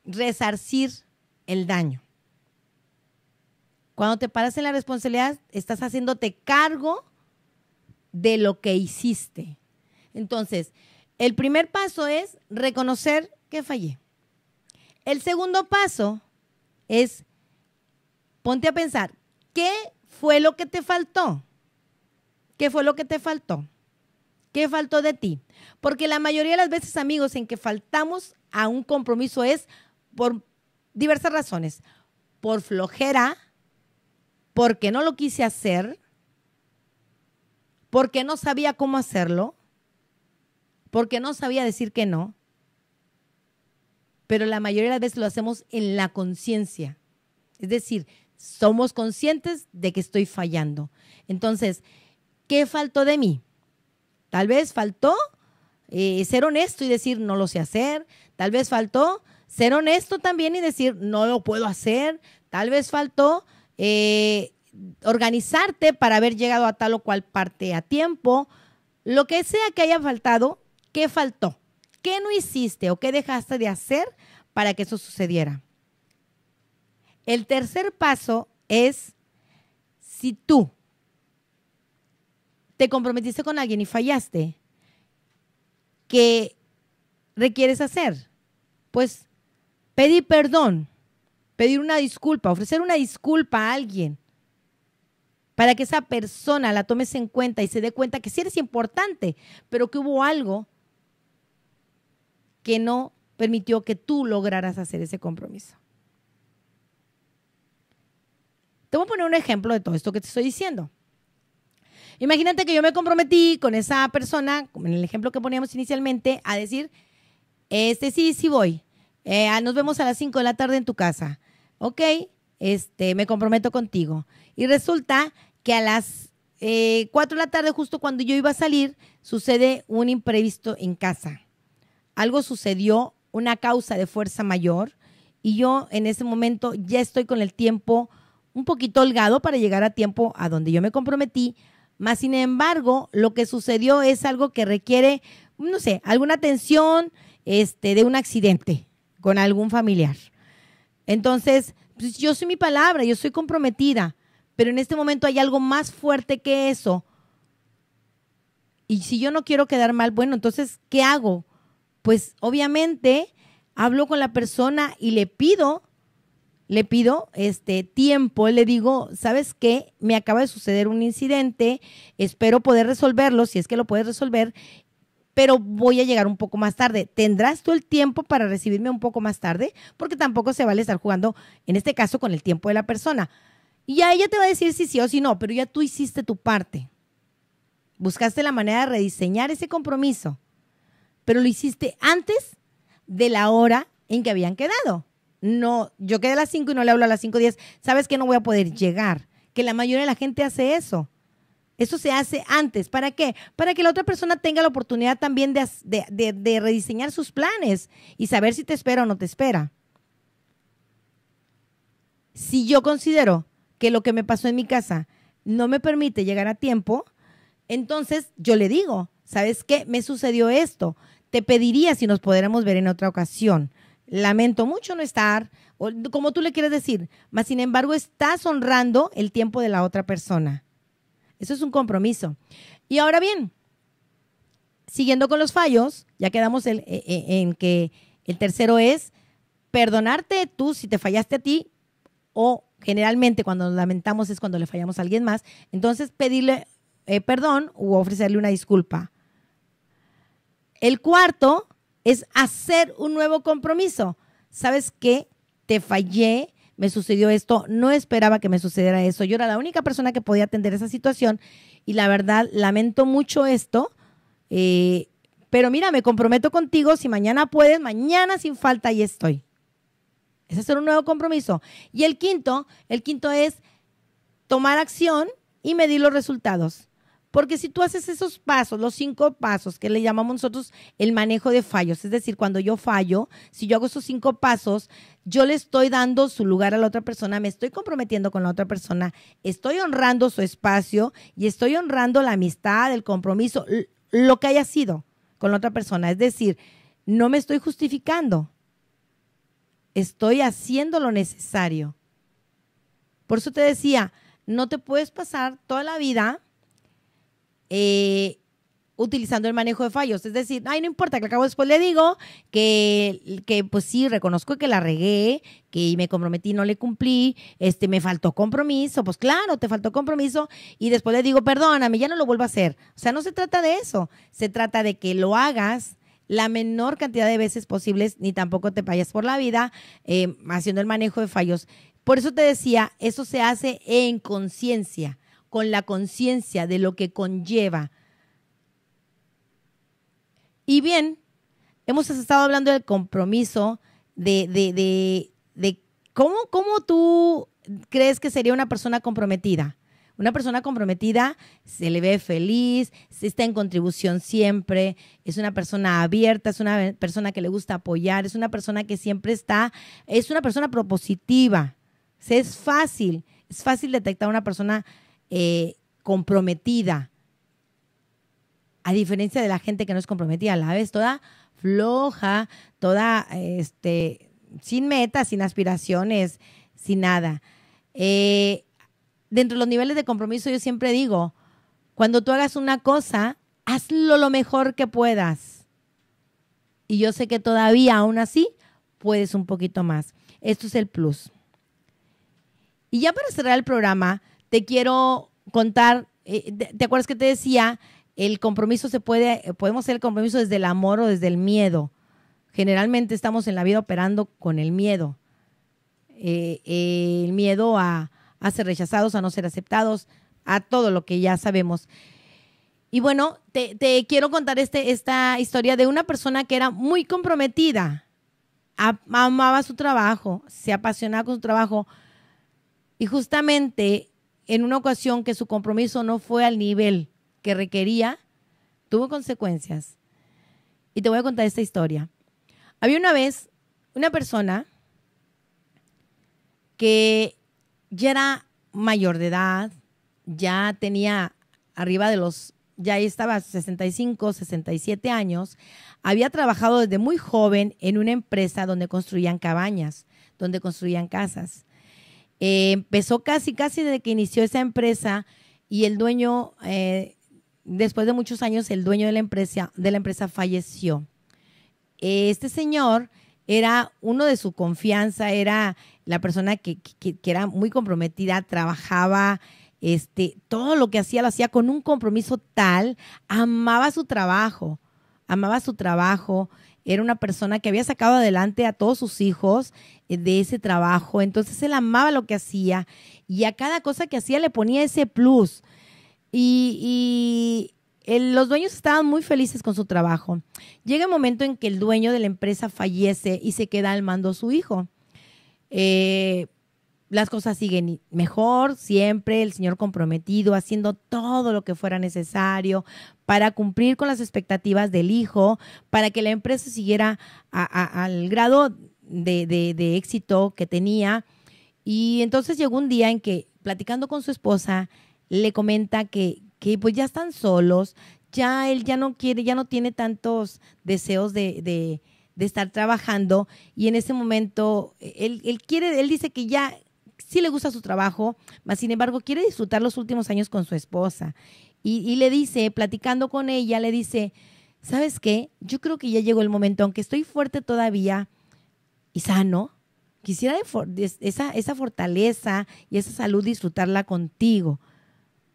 resarcir el daño. Cuando te paras en la responsabilidad, estás haciéndote cargo de lo que hiciste. Entonces, el primer paso es reconocer que fallé. El segundo paso es ponte a pensar, ¿qué fue lo que te faltó? ¿Qué fue lo que te faltó? ¿Qué faltó de ti? Porque la mayoría de las veces, amigos, en que faltamos a un compromiso es por diversas razones. Por flojera, porque no lo quise hacer, porque no sabía cómo hacerlo, porque no sabía decir que no. Pero la mayoría de las veces lo hacemos en la conciencia. Es decir, somos conscientes de que estoy fallando. Entonces, ¿qué faltó de mí? Tal vez faltó eh, ser honesto y decir no lo sé hacer. Tal vez faltó ser honesto también y decir no lo puedo hacer. Tal vez faltó eh, organizarte para haber llegado a tal o cual parte a tiempo, lo que sea que haya faltado, ¿qué faltó? ¿Qué no hiciste o qué dejaste de hacer para que eso sucediera? El tercer paso es si tú te comprometiste con alguien y fallaste, ¿qué requieres hacer? Pues pedí perdón pedir una disculpa, ofrecer una disculpa a alguien para que esa persona la tomes en cuenta y se dé cuenta que sí eres importante, pero que hubo algo que no permitió que tú lograras hacer ese compromiso. Te voy a poner un ejemplo de todo esto que te estoy diciendo. Imagínate que yo me comprometí con esa persona, como en el ejemplo que poníamos inicialmente, a decir, este sí, sí voy. Eh, ah, nos vemos a las 5 de la tarde en tu casa ok, este, me comprometo contigo. Y resulta que a las eh, 4 de la tarde, justo cuando yo iba a salir, sucede un imprevisto en casa. Algo sucedió, una causa de fuerza mayor, y yo en ese momento ya estoy con el tiempo un poquito holgado para llegar a tiempo a donde yo me comprometí, más sin embargo, lo que sucedió es algo que requiere, no sé, alguna atención este, de un accidente con algún familiar. Entonces, pues, yo soy mi palabra, yo soy comprometida, pero en este momento hay algo más fuerte que eso. Y si yo no quiero quedar mal, bueno, entonces, ¿qué hago? Pues obviamente hablo con la persona y le pido, le pido este tiempo, le digo, ¿sabes qué? Me acaba de suceder un incidente, espero poder resolverlo, si es que lo puedes resolver, pero voy a llegar un poco más tarde. ¿Tendrás tú el tiempo para recibirme un poco más tarde? Porque tampoco se vale estar jugando, en este caso, con el tiempo de la persona. Y a ella te va a decir si sí o si no, pero ya tú hiciste tu parte. Buscaste la manera de rediseñar ese compromiso, pero lo hiciste antes de la hora en que habían quedado. No, yo quedé a las 5 y no le hablo a las 5.10. Sabes que no voy a poder llegar, que la mayoría de la gente hace eso. Eso se hace antes. ¿Para qué? Para que la otra persona tenga la oportunidad también de, rediseñar sus planes y saber si te espera o no te espera. Si yo considero que lo que me pasó en mi casa no me permite llegar a tiempo, entonces yo le digo, ¿sabes qué? Me sucedió esto. Te pediría si nos pudiéramos ver en otra ocasión. Lamento mucho no estar, como tú le quieres decir, mas sin embargo estás honrando el tiempo de la otra persona. Eso es un compromiso. Y ahora bien, siguiendo con los fallos, ya quedamos e, e, en que el tercero es perdonarte tú si te fallaste a ti o generalmente cuando lamentamos es cuando le fallamos a alguien más. Entonces pedirle eh, perdón u ofrecerle una disculpa. El cuarto es hacer un nuevo compromiso. ¿Sabes qué? Te fallé, me sucedió esto, no esperaba que me sucediera eso. Yo era la única persona que podía atender esa situación y la verdad lamento mucho esto. Eh, pero mira, me comprometo contigo, si mañana puedes, mañana sin falta ahí estoy. Es hacer un nuevo compromiso. Y el quinto, el quinto es tomar acción y medir los resultados. Porque si tú haces esos pasos, los cinco pasos que le llamamos nosotros el manejo de fallos, es decir, cuando yo fallo, si yo hago esos cinco pasos, yo le estoy dando su lugar a la otra persona, me estoy comprometiendo con la otra persona, estoy honrando su espacio y estoy honrando la amistad, el compromiso, lo que haya sido con la otra persona. Es decir, no me estoy justificando, estoy haciendo lo necesario. Por eso te decía, no te puedes pasar toda la vida eh, utilizando el manejo de fallos. Es decir, ay, no importa, que acabo después le digo que, que pues sí, reconozco que la regué, que me comprometí, no le cumplí, este, me faltó compromiso, pues claro, te faltó compromiso, y después le digo, perdóname, ya no lo vuelvo a hacer. O sea, no se trata de eso, se trata de que lo hagas la menor cantidad de veces posibles, ni tampoco te vayas por la vida eh, haciendo el manejo de fallos. Por eso te decía, eso se hace en conciencia con la conciencia de lo que conlleva. Y bien, hemos estado hablando del compromiso, de, cómo, tú crees que sería una persona comprometida. Una persona comprometida se le ve feliz, se está en contribución siempre, es una persona abierta, es una persona que le gusta apoyar, es una persona que siempre está, es una persona propositiva. es fácil, es fácil detectar una persona eh, comprometida. A diferencia de la gente que no es comprometida, la vez toda floja, toda este, sin metas, sin aspiraciones, sin nada. Eh, dentro de los niveles de compromiso, yo siempre digo, cuando tú hagas una cosa, hazlo lo mejor que puedas. Y yo sé que todavía, aún así, puedes un poquito más. Esto es el plus. Y ya para cerrar el programa, te quiero contar, eh, te, acuerdas que te decía? El compromiso se puede, eh, podemos hacer el compromiso desde el amor o desde el miedo. Generalmente estamos en la vida operando con el miedo. Eh, el miedo a, ser rechazados, a no ser aceptados, a todo lo que ya sabemos. Y bueno, te, quiero contar este, esta historia de una persona que era muy comprometida, amaba su trabajo, se apasionaba con su trabajo y justamente en una ocasión que su compromiso no fue al nivel que requería, tuvo consecuencias. Y te voy a contar esta historia. Había una vez una persona que ya era mayor de edad, ya tenía arriba de los, ya estaba 65, 67 años, había trabajado desde muy joven en una empresa donde construían cabañas, donde construían casas. Eh, empezó casi, casi desde que inició esa empresa y el dueño, eh, después de muchos años, el dueño de la empresa, de la empresa falleció. Este señor era uno de su confianza, era la persona que, era muy comprometida, trabajaba, este, todo lo que hacía lo hacía con un compromiso tal, amaba su trabajo, amaba su trabajo, era una persona que había sacado adelante a todos sus hijos eh, de ese trabajo. Entonces él amaba lo que hacía y a cada cosa que hacía le ponía ese plus. Y, los dueños estaban muy felices con su trabajo. Llega el momento en que el dueño de la empresa fallece y se queda al mando su hijo. Eh, las cosas siguen mejor, siempre el Señor comprometido, haciendo todo lo que fuera necesario para cumplir con las expectativas del hijo, para que la empresa siguiera al grado de, éxito que tenía. Y entonces llegó un día en que, platicando con su esposa, le comenta que, que pues ya están solos, ya él ya no quiere, ya no tiene tantos deseos de, estar trabajando y en ese momento e, él, él, quiere, él dice que ya sí le gusta su trabajo, mas sin embargo quiere disfrutar los últimos años con su esposa. Y, le dice, platicando con ella, le dice, ¿sabes qué? Yo creo que ya llegó el momento, aunque estoy fuerte todavía y sano, quisiera esa, esa fortaleza y esa salud disfrutarla contigo.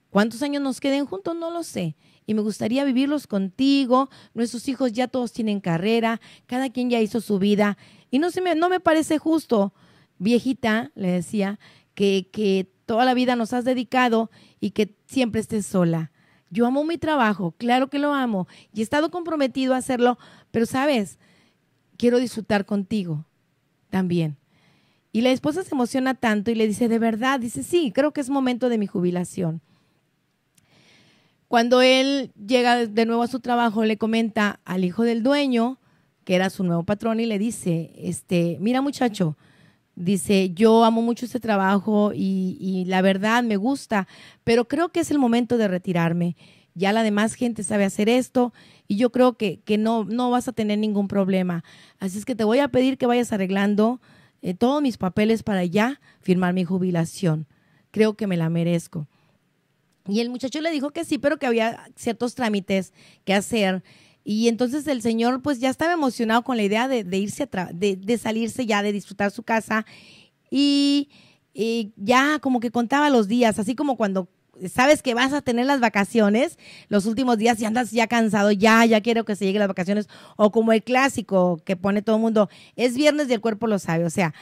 ¿Cuántos años nos queden juntos? No lo sé y me gustaría vivirlos contigo. Nuestros hijos ya todos tienen carrera, cada quien ya hizo su vida y no se me no me parece justo viejita, le decía, que, que toda la vida nos has dedicado y que siempre estés sola. Yo amo mi trabajo, claro que lo amo, y he estado comprometido a hacerlo, pero sabes, quiero disfrutar contigo también. Y la esposa se emociona tanto y le dice, de verdad, dice, sí, creo que es momento de mi jubilación. Cuando él llega de nuevo a su trabajo, le comenta al hijo del dueño, que era su nuevo patrón, y le dice, este, mira muchacho, Dice, yo amo mucho este trabajo y, la verdad me gusta, pero creo que es el momento de retirarme. Ya la demás gente sabe hacer esto y yo creo que, que no, no vas a tener ningún problema. Así es que te voy a pedir que vayas arreglando eh, todos mis papeles para ya firmar mi jubilación. Creo que me la merezco. Y el muchacho le dijo que sí, pero que había ciertos trámites que hacer y entonces el señor pues ya estaba emocionado con la idea de, irse a de, salirse ya, de disfrutar su casa. Y, ya como que contaba los días, así como cuando sabes que vas a tener las vacaciones, los últimos días y andas ya cansado, ya, ya quiero que se lleguen las vacaciones. O como el clásico que pone todo el mundo, es viernes y el cuerpo lo sabe. O sea,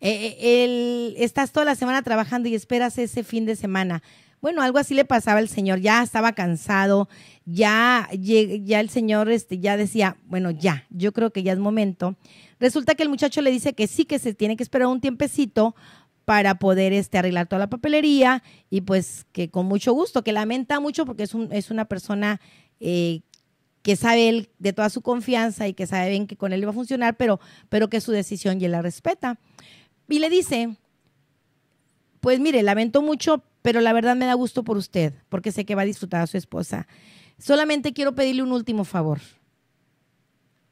eh, eh, el, estás toda la semana trabajando y esperas ese fin de semana. Bueno, algo así le pasaba al Señor, ya estaba cansado, ya, ya el Señor este, ya decía, bueno, ya, yo creo que ya es momento. Resulta que el muchacho le dice que sí, que se tiene que esperar un tiempecito para poder este, arreglar toda la papelería y pues que con mucho gusto, que lamenta mucho porque es, una persona eh, que sabe él de toda su confianza y que sabe bien que con él va a funcionar, pero, pero que su decisión y la respeta. Y le dice, pues mire, lamento mucho, pero la verdad me da gusto por usted, porque sé que va a disfrutar a su esposa. Solamente quiero pedirle un último favor.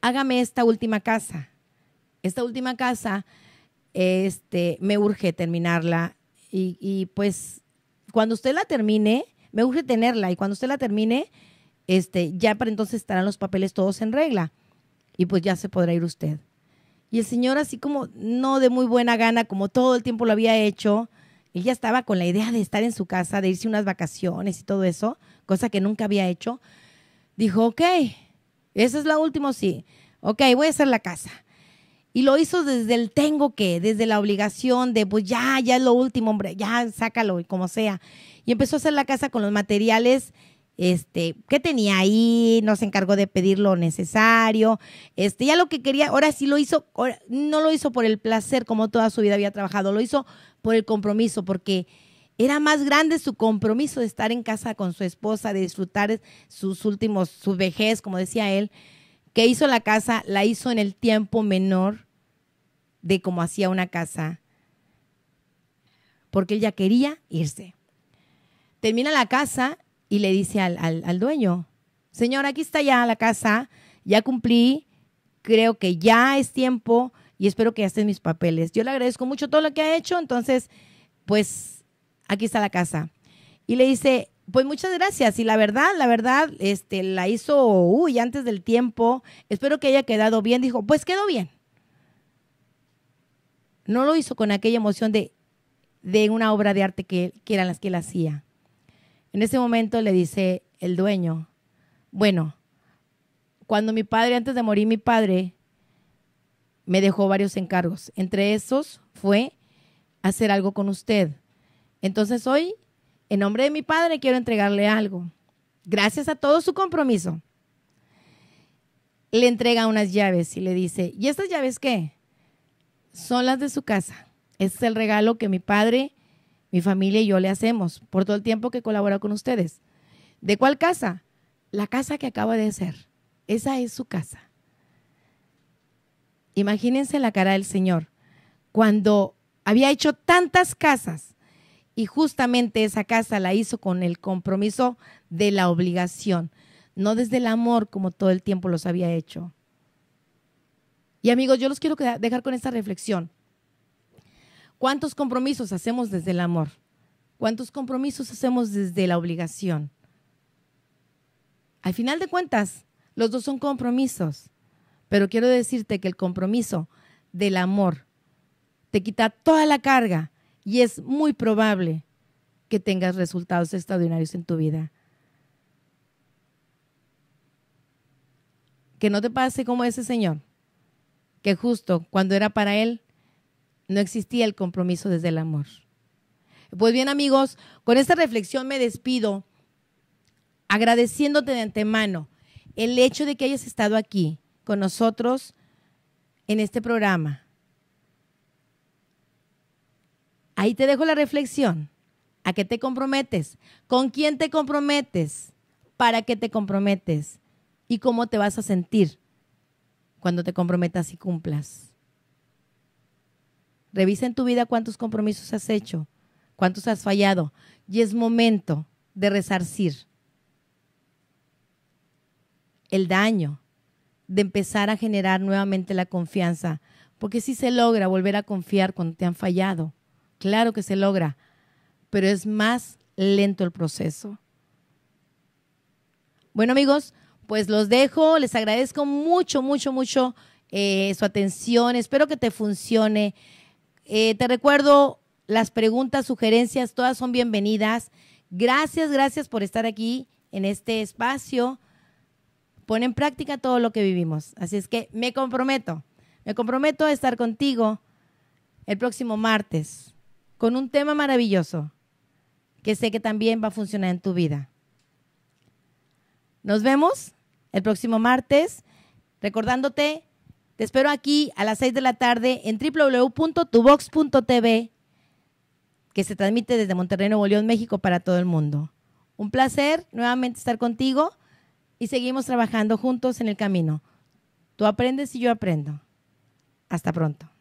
Hágame esta última casa. Esta última casa, este, me urge terminarla y, pues cuando usted la termine, me urge tenerla y cuando usted la termine, este, ya para entonces estarán los papeles todos en regla y pues ya se podrá ir usted. Y el señor así como no de muy buena gana, como todo el tiempo lo había hecho, ya estaba con la idea de estar en su casa, de irse unas vacaciones y todo eso, cosa que nunca había hecho. Dijo, ok, esa es la último sí. Ok, voy a hacer la casa. Y lo hizo desde el tengo que, desde la obligación de, pues ya, ya es lo último, hombre, ya sácalo y como sea. Y empezó a hacer la casa con los materiales este, que tenía ahí, no se encargó de pedir lo necesario, este, ya lo que quería, ahora sí lo hizo, no lo hizo por el placer como toda su vida había trabajado, lo hizo por el compromiso, porque era más grande su compromiso de estar en casa con su esposa, de disfrutar sus últimos, su vejez, como decía él, que hizo la casa, la hizo en el tiempo menor de como hacía una casa, porque ella quería irse. Termina la casa y le dice al, al, al dueño, señor, aquí está ya la casa, ya cumplí, creo que ya es tiempo y espero que estén mis papeles. Yo le agradezco mucho todo lo que ha hecho, entonces, pues aquí está la casa. Y le dice, pues muchas gracias. Y la verdad, la verdad, este, la hizo, uy, antes del tiempo. Espero que haya quedado bien. Dijo, pues quedó bien. No lo hizo con aquella emoción de, de una obra de arte que, que eran las que él hacía. En ese momento le dice el dueño, bueno, cuando mi padre, antes de morir mi padre, me dejó varios encargos. Entre esos fue hacer algo con usted. Entonces hoy, en nombre de mi padre, quiero entregarle algo. Gracias a todo su compromiso. Le entrega unas llaves y le dice, ¿y estas llaves qué? Son las de su casa. Este es el regalo que mi padre, mi familia y yo le hacemos por todo el tiempo que colabora con ustedes. ¿De cuál casa? La casa que acaba de hacer. Esa es su casa. Imagínense la cara del Señor cuando había hecho tantas casas y justamente esa casa la hizo con el compromiso de la obligación, no desde el amor como todo el tiempo los había hecho. Y amigos, yo los quiero dejar con esta reflexión. ¿Cuántos compromisos hacemos desde el amor? ¿Cuántos compromisos hacemos desde la obligación? Al final de cuentas, los dos son compromisos. Pero quiero decirte que el compromiso del amor te quita toda la carga y es muy probable que tengas resultados extraordinarios en tu vida. Que no te pase como ese señor, que justo cuando era para él, no existía el compromiso desde el amor. Pues bien amigos, con esta reflexión me despido agradeciéndote de antemano el hecho de que hayas estado aquí, con nosotros en este programa. Ahí te dejo la reflexión. ¿A qué te comprometes? ¿Con quién te comprometes? ¿Para qué te comprometes? ¿Y cómo te vas a sentir cuando te comprometas y cumplas? Revisa en tu vida cuántos compromisos has hecho, cuántos has fallado. Y es momento de resarcir el daño de empezar a generar nuevamente la confianza. Porque sí se logra volver a confiar cuando te han fallado. Claro que se logra, pero es más lento el proceso. Bueno amigos, pues los dejo. Les agradezco mucho, mucho, mucho eh, su atención. Espero que te funcione. Eh, te recuerdo, las preguntas, sugerencias, todas son bienvenidas. Gracias, gracias por estar aquí en este espacio pone en práctica todo lo que vivimos. Así es que me comprometo, me comprometo a estar contigo el próximo martes con un tema maravilloso que sé que también va a funcionar en tu vida. Nos vemos el próximo martes. Recordándote, te espero aquí a las 6 de la tarde en www.tubox.tv, que se transmite desde Monterrey, Nuevo León, México para todo el mundo. Un placer nuevamente estar contigo y seguimos trabajando juntos en el camino. Tú aprendes y yo aprendo. Hasta pronto.